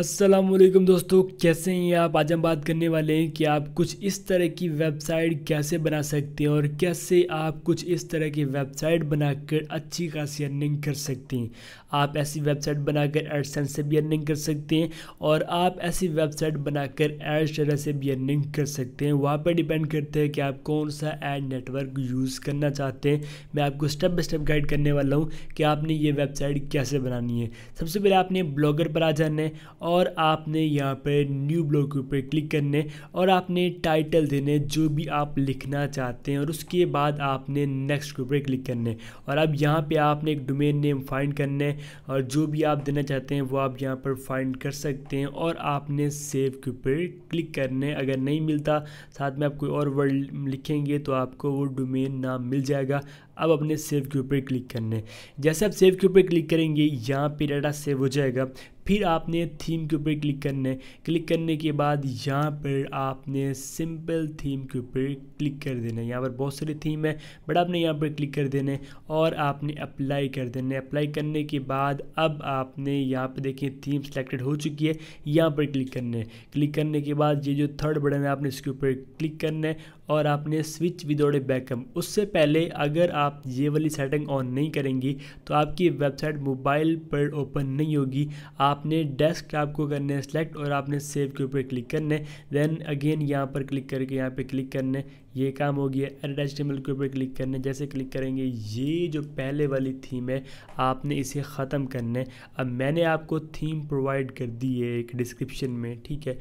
असलम दोस्तों कैसे हैं आप आज हम बात करने वाले हैं कि आप कुछ इस तरह की वेबसाइट कैसे बना सकते हैं और कैसे आप कुछ इस तरह की वेबसाइट बनाकर अच्छी खासी अर्निंग कर सकते हैं आप ऐसी वेबसाइट बनाकर एडसेंस से भी अर्निंग कर सकते हैं और आप ऐसी वेबसाइट बनाकर एड शरा से भी अर्निंग कर सकते हैं वहाँ पर डिपेंड करते हैं कि आप कौन सा एड नेटवर्क यूज़ करना चाहते हैं मैं आपको स्टेप बाई स्टेप गाइड करने वाला हूँ कि आपने ये वेबसाइट कैसे बनानी है सबसे पहले आपने ब्लॉगर पर आ जाना है और आपने यहाँ पर न्यू ब्लॉग के ऊपर क्लिक करने और आपने टाइटल देने जो भी आप लिखना चाहते हैं और उसके बाद आपने नेक्स्ट के ऊपर क्लिक करने और अब यहाँ पे आपने एक डोमेन नेम फाइंड करने और जो भी आप देना चाहते हैं वो आप यहाँ पर फाइंड कर सकते हैं और आपने सेव के ऊपर क्लिक करने अगर नहीं मिलता साथ में आप कोई और वर्ड लिखेंगे तो आपको वो डोमेन नाम मिल जाएगा अब अपने सेव के ऊपर क्लिक करने जैसे आप सेव के ऊपर क्लिक करेंगे यहाँ पे डाटा सेव हो जाएगा फिर आपने थीम के ऊपर क्लिक करने क्लिक करने के बाद यहाँ पर आपने सिंपल थीम के ऊपर क्लिक कर देना है यहाँ पर बहुत सारी थीम है बट आपने यहाँ पर क्लिक कर देने और आपने अप्लाई कर देने अप्लाई करने के बाद अब आपने यहाँ पर देखिए थीम सेलेक्टेड हो चुकी है यहाँ पर क्लिक करने क्लिक करने के बाद ये जो थर्ड बटन है आपने इसके ऊपर क्लिक करना है और आपने स्विच विदोड़े बैकअप उससे पहले अगर आप ये वाली सेटिंग ऑन नहीं करेंगी तो आपकी वेबसाइट मोबाइल पर ओपन नहीं होगी आपने डेस्कटॉप को करने सेलेक्ट और आपने सेव के ऊपर क्लिक करने देन अगेन यहाँ पर क्लिक करके यहाँ पर क्लिक करने ये काम हो गया एड एच के ऊपर क्लिक करने जैसे क्लिक करेंगे ये जो पहले वाली थीम है आपने इसे ख़त्म करने अब मैंने आपको थीम प्रोवाइड कर दी है एक डिस्क्रिप्शन में ठीक है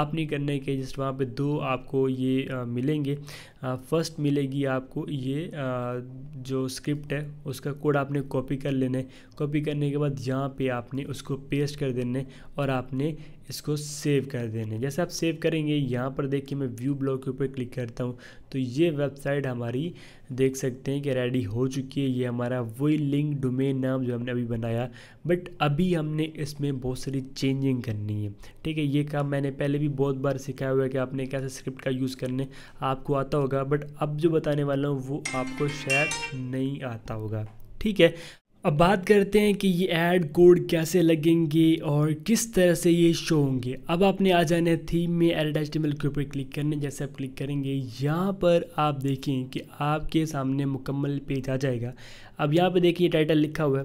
आप नहीं करने के जस्ट वहाँ पे दो आपको ये आ, मिलेंगे चाहिए फर्स्ट मिलेगी आपको ये जो स्क्रिप्ट है उसका कोड आपने कॉपी कर लेना है कॉपी करने के बाद यहाँ पे आपने उसको पेस्ट कर देना है और आपने इसको सेव कर देने जैसे आप सेव करेंगे यहाँ पर देख के मैं व्यू ब्लॉग के ऊपर क्लिक करता हूँ तो ये वेबसाइट हमारी देख सकते हैं कि रेडी हो चुकी है ये हमारा वही लिंक डोमेन नाम जो हमने अभी बनाया बट अभी हमने इसमें बहुत सारी चेंजिंग करनी है ठीक है ये काम मैंने पहले भी बहुत बार सिखाया हुआ है कि आपने कैसे स्क्रिप्ट का यूज़ करने आपको आता होगा बट अब जो बताने वाला हूँ वो आपको शायद नहीं आता होगा ठीक है अब बात करते हैं कि ये एड कोड कैसे लगेंगे और किस तरह से ये शो होंगे अब आपने आ जाना है थीम में एड एचटीएमएल के ऊपर क्लिक करने जैसे आप क्लिक करेंगे यहाँ पर आप देखें कि आपके सामने मुकम्मल पेज आ जाएगा अब यहाँ पे देखिए टाइटल लिखा हुआ है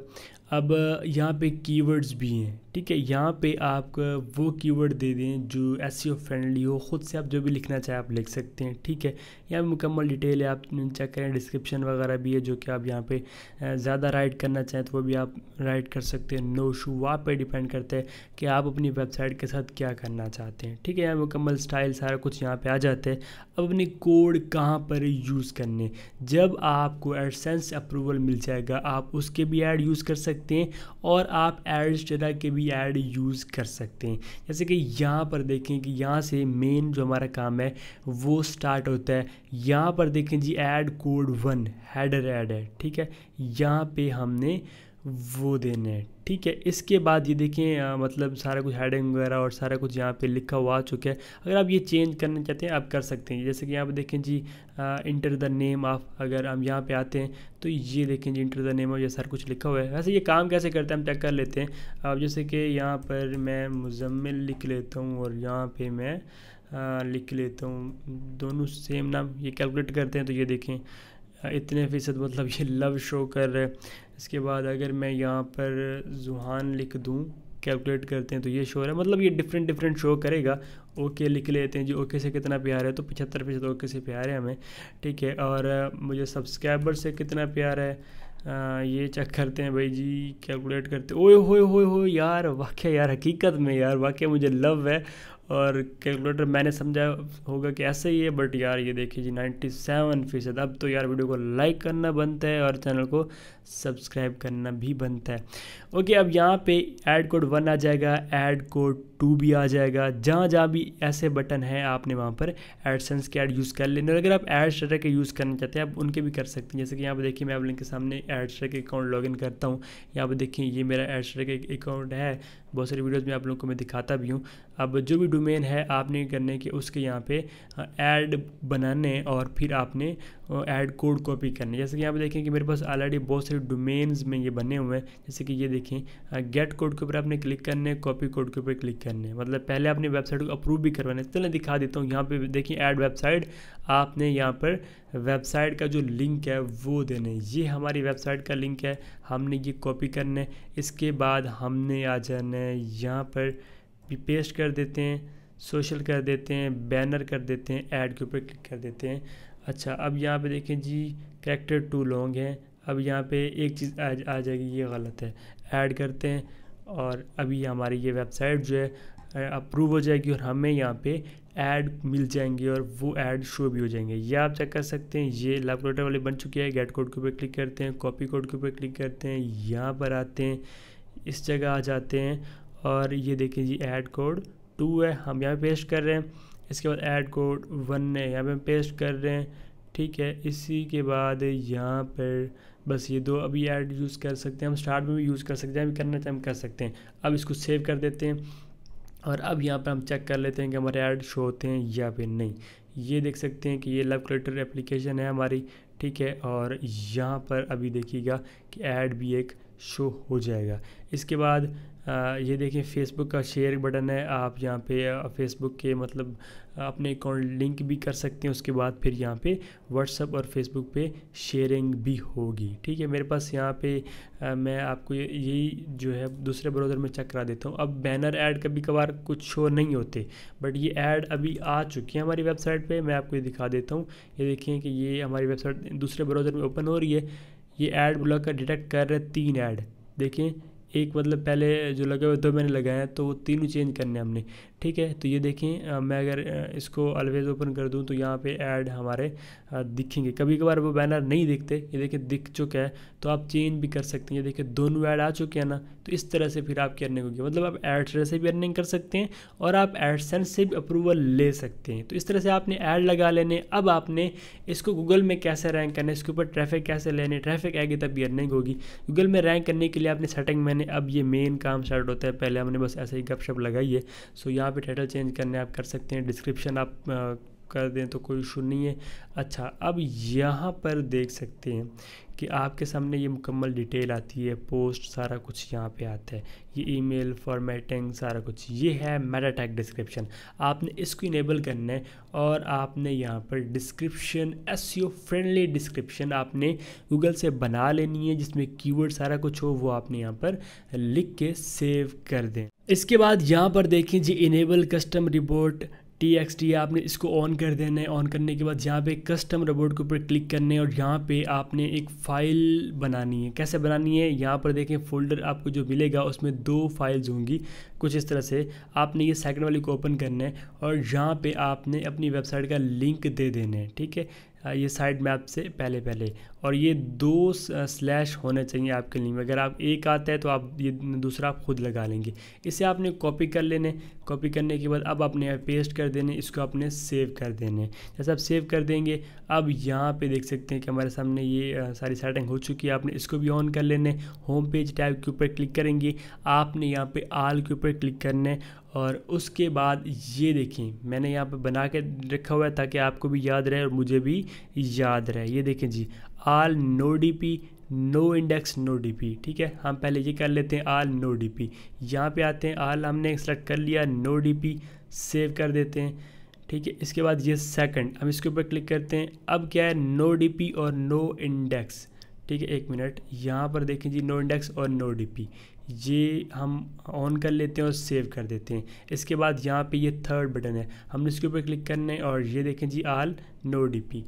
अब यहाँ पे कीवर्ड्स भी हैं ठीक है यहाँ पे आप वो कीवर्ड दे दें जो एस फ्रेंडली e हो खुद से आप जो भी लिखना चाहें आप लिख सकते हैं ठीक है यहाँ पर मुकम्मल डिटेल है आप चेक करें डिस्क्रिप्शन वगैरह भी है जो कि आप यहाँ पे ज़्यादा राइट करना चाहें तो वो भी आप राइट कर सकते हैं नो शू वहाँ पर डिपेंड करता है कि आप अपनी वेबसाइट के साथ क्या करना चाहते हैं ठीक है यहाँ मुकम्मल स्टाइल सारा कुछ यहाँ पर आ जाता है अब अपने कोड कहाँ पर यूज़ करने जब आपको एडसेंस अप्रूवल मिल जाएगा आप उसके भी ऐड यूज़ कर सकते हैं और आप एड्स के भी एड यूज़ कर सकते हैं जैसे कि यहाँ पर देखें कि यहाँ से मेन जो हमारा काम है वो स्टार्ट होता है यहाँ पर देखें जी add code one header add है ठीक है यहाँ पे हमने वो देने ठीक है इसके बाद ये देखें आ, मतलब सारा कुछ हेडिंग वगैरह और सारा कुछ यहाँ पे लिखा हुआ आ चुका है अगर आप ये चेंज करना चाहते हैं आप कर सकते हैं जैसे कि यहाँ पे देखें जी इंटर द नेम ऑफ अगर हम यहाँ पे आते हैं तो ये देखें जी इंटर द नेम ऑफ ये सारा कुछ लिखा हुआ है वैसे ये काम कैसे करते हैं हम चेक कर लेते हैं अब जैसे कि यहाँ पर मैं मुजम्मिल लिख लेता हूँ और यहाँ पर मैं आ, लिख लेता हूँ दोनों सेम नाम ये कैलकुलेट करते हैं तो ये देखें इतने फ़ीसद मतलब ये लव शो कर रहे इसके बाद अगर मैं यहाँ पर जुहान लिख दूँ कैलकुलेट करते हैं तो ये शो है मतलब ये डिफरेंट डिफरेंट शो करेगा ओके लिख लेते हैं जी ओके से कितना प्यार है तो पचहत्तर फीसद ओके से प्यार है हमें ठीक है और मुझे सब्सक्राइबर से कितना प्यार है आ, ये चेक करते हैं भाई जी कैलकुलेट करते ओए होए होए हो यार वाक्य यार हकीकत में यार वाक्य मुझे लव है और कैलकुलेटर मैंने समझा होगा कि ऐसा ही है बट यार ये देखिए जी 97 फीसद अब तो यार वीडियो को लाइक करना बनता है और चैनल को सब्सक्राइब करना भी बनता है ओके अब यहाँ पे ऐड कोड वन आ जाएगा ऐड कोड टू भी आ जाएगा जहाँ जहाँ भी ऐसे बटन हैं आपने वहाँ पर एडसेंस के ऐड यूज़ कर लेने और अगर आप एड स्टर के यूज़ करना चाहते हैं आप उनके भी कर सकते हैं जैसे कि यहाँ पर देखिए मैं आप लिंक के सामने एड स्टर के अकाउंट लॉगिन करता हूँ यहाँ पर देखिए ये मेरा एड स्टर के अकाउंट है बहुत सारी वीडियोज़ में आप लोगों को मैं दिखाता भी हूँ अब जो भी डोमेन है आपने करने के उसके यहाँ पे ऐड बनाने और फिर आपने ऐड कोड कॉपी करने जैसे कि यहाँ पर देखें कि मेरे पास ऑलरेडी बहुत सारे डोमेन्स में ये बने हुए हैं जैसे कि ये देखें गेट कोड के ऊपर आपने क्लिक करने कॉपी कोड के ऊपर क्लिक करने मतलब पहले आपने वेबसाइट को अप्रूव भी करवाना है चलो दिखा देता हूँ यहाँ पे देखिए ऐड वेबसाइट आपने यहाँ पर वेबसाइट का जो लिंक है वो देना है ये हमारी वेबसाइट का लिंक है हमने ये कॉपी करना है इसके बाद हमने आ जाना है यहाँ पर भी पेस्ट कर देते हैं सोशल कर देते हैं बैनर कर देते हैं ऐड के ऊपर क्लिक कर देते हैं अच्छा अब यहाँ पे देखें जी करेक्टर टू लॉन्ग है अब यहाँ पे एक चीज़ आ, आ जाएगी ये गलत है ऐड करते हैं और अभी हमारी ये वेबसाइट जो है अप्रूव हो जाएगी और हमें यहाँ पे ऐड मिल जाएंगे और वो ऐड शो भी हो जाएंगे ये आप चेक कर सकते हैं ये लाइब्रेटर वाले बन चुके हैं गेट कोड के ऊपर क्लिक करते हैं कॉपी कोड के ऊपर क्लिक करते हैं यहाँ पर आते हैं इस जगह आ जाते हैं और ये देखें जी ऐड कोड टू है हम यहाँ पेस्ट कर रहे हैं इसके बाद ऐड कोड वन ने यहाँ पर हम पेस्ट कर रहे हैं ठीक है इसी के बाद यहाँ पर बस ये दो अभी ऐड यूज़ कर सकते हैं हम स्टार्ट में भी यूज़ कर सकते हैं अभी करना चाहे हम कर सकते हैं अब इसको सेव कर देते हैं और अब यहाँ पर हम चेक कर लेते हैं कि हमारे ऐड शो होते हैं या फिर नहीं ये देख सकते हैं कि ये लव कलेक्टर एप्लीकेशन है हमारी ठीक है और यहाँ पर अभी देखिएगा कि ऐड भी एक शो हो जाएगा इसके बाद ये देखें फेसबुक का शेयर बटन है आप यहाँ पे फेसबुक के मतलब अपने अकाउंट लिंक भी कर सकते हैं उसके बाद फिर यहाँ पे व्हाट्सअप और फेसबुक पे शेयरिंग भी होगी ठीक है मेरे पास यहाँ पे आ, मैं आपको यही जो है दूसरे ब्राउज़र में चेक करा देता हूँ अब बैनर ऐड कभी कभार कुछ शो नहीं होते बट ये ऐड अभी आ चुकी है हमारी वेबसाइट पर मैं आपको ये दिखा देता हूँ ये देखें कि ये हमारी वेबसाइट दूसरे ब्राउज़र में ओपन हो रही है ये एड ब्लॉक का डिटेक्ट कर रहे तीन ऐड देखिए एक मतलब पहले जो लगे हुए दो मैंने लगाए हैं तो वो तीनों चेंज करने हैं हमने ठीक है तो ये देखें मैं अगर इसको ऑलवेज ओपन कर दूं तो यहाँ पे ऐड हमारे दिखेंगे कभी कभार वो बैनर नहीं दिखते ये देखें दिख चुका है तो आप चेंज भी कर सकते हैं ये देखिए दोनों ऐड आ चुके हैं ना तो इस तरह से फिर आपकी अर्निंग होगी मतलब आप एडसेंस से भी अर्निंग कर सकते हैं और आप एडसेंस से भी अप्रूवल ले सकते हैं तो इस तरह से आपने ऐड लगा लेने अब आपने इसको गूगल में कैसे रैंक करना है इसके ऊपर ट्रैफिक कैसे लेने ट्रैफिक आएगी तब भी अर्निंग होगी गूगल में रैंक करने के लिए आपने सेटिंग मैंने यानी अब ये मेन काम स्टार्ट होता है पहले हमने बस ऐसे ही गपशप लगाई है सो यहाँ पे टाइटल चेंज करने आप कर सकते हैं डिस्क्रिप्शन आप कर दें तो कोई इशू नहीं है अच्छा अब यहाँ पर देख सकते हैं कि आपके सामने ये मुकम्मल डिटेल आती है पोस्ट सारा कुछ यहाँ पे आता है ये ईमेल फॉर्मेटिंग सारा कुछ ये है मेटा टैग डिस्क्रिप्शन आपने इसको इनेबल करना है और आपने यहाँ पर डिस्क्रिप्शन एस फ्रेंडली डिस्क्रिप्शन आपने गूगल से बना लेनी है जिसमें कीवर्ड सारा कुछ हो वो आपने यहाँ पर लिख के सेव कर दें इसके बाद यहाँ पर देखें जी enable custom report T X T आपने इसको ऑन कर देना है ऑन करने के बाद यहाँ पे कस्टम रोबोट के ऊपर क्लिक करने है और यहाँ पे आपने एक फ़ाइल बनानी है कैसे बनानी है यहाँ पर देखें फोल्डर आपको जो मिलेगा उसमें दो फाइल्स होंगी कुछ इस तरह से आपने ये सेकंड वाली को ओपन करना है और यहाँ पे आपने अपनी वेबसाइट का लिंक दे देना है ठीक है ये साइड मैप से पहले पहले और ये दो स्लैश होने चाहिए आपके लिए अगर आप एक आता है तो आप ये दूसरा आप खुद लगा लेंगे इसे आपने कॉपी कर लेने कॉपी करने के बाद अब आपने पेस्ट कर देने इसको आपने सेव कर देने जैसे आप सेव कर देंगे अब यहाँ पे देख सकते हैं कि हमारे सामने ये सारी सेटिंग हो चुकी है आपने इसको भी ऑन कर लेने होम पेज टाइप के ऊपर क्लिक करेंगे आपने यहाँ पर आल के ऊपर क्लिक करने और उसके बाद ये देखें मैंने यहाँ पे बना के रखा हुआ है ताकि आपको भी याद रहे और मुझे भी याद रहे ये देखें जी all no D P no index no DP ठीक है हम पहले ये कर लेते हैं आल नो डीपी यहाँ पर आते हैं आल हमने सेलेक्ट कर लिया नो डीपी सेव कर देते हैं ठीक है इसके बाद ये सेकंड हम इसके ऊपर क्लिक करते हैं अब क्या है नो डी और नो इंडेक्स ठीक है एक मिनट यहाँ पर देखें जी नो इंडेक्स और नो डीपी ये हम ऑन कर लेते हैं और सेव कर देते हैं इसके बाद यहाँ पे ये थर्ड बटन है हमने इसके ऊपर क्लिक करने और ये देखें जी आल नो डीपी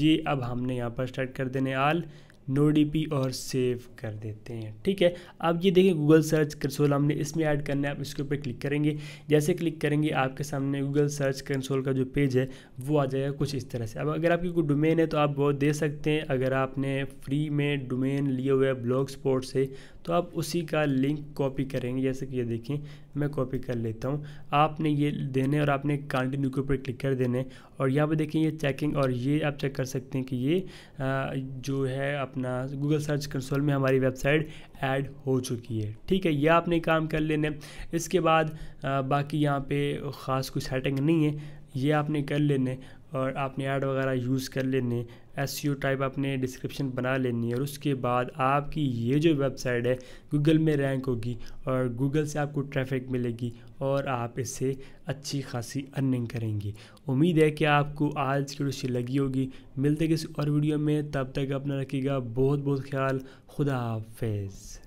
ये अब हमने यहाँ पर स्टार्ट कर देने आल नोडीपी और सेव कर देते हैं ठीक है अब ये देखें गूगल सर्च कंसोल हमने इसमें ऐड करना है आप इसके ऊपर क्लिक करेंगे जैसे क्लिक करेंगे आपके सामने गूगल सर्च कंसोल का जो पेज है वो आ जाएगा कुछ इस तरह से अब अगर आपकी कोई डोमेन है तो आप वो दे सकते हैं अगर आपने फ्री में डोमेन लिए हुए ब्लॉग स्पोर्ट से तो आप उसी का लिंक कॉपी करेंगे जैसे कि ये देखें मैं कॉपी कर लेता हूँ आपने ये देने और आपने कंटिन्यू के ऊपर क्लिक कर देने और यहाँ पर देखें ये चेकिंग और ये आप चेक कर सकते हैं कि ये आ, जो है अपना गूगल सर्च कंसोल में हमारी वेबसाइट ऐड हो चुकी है ठीक है ये आपने काम कर लेने इसके बाद आ, बाकी यहाँ पे ख़ास कुछ सेटिंग नहीं है ये आपने कर लेने और आपने ऐड वगैरह यूज़ कर लेने एस टाइप e आपने डिस्क्रिप्शन बना लेनी है और उसके बाद आपकी ये जो वेबसाइट है गूगल में रैंक होगी और गूगल से आपको ट्रैफिक मिलेगी और आप इससे अच्छी खासी अर्निंग करेंगे उम्मीद है कि आपको आज की रुचि लगी होगी मिलते किसी और वीडियो में तब तक अपना रखिएगा बहुत बहुत ख्याल खुदा हाफिज़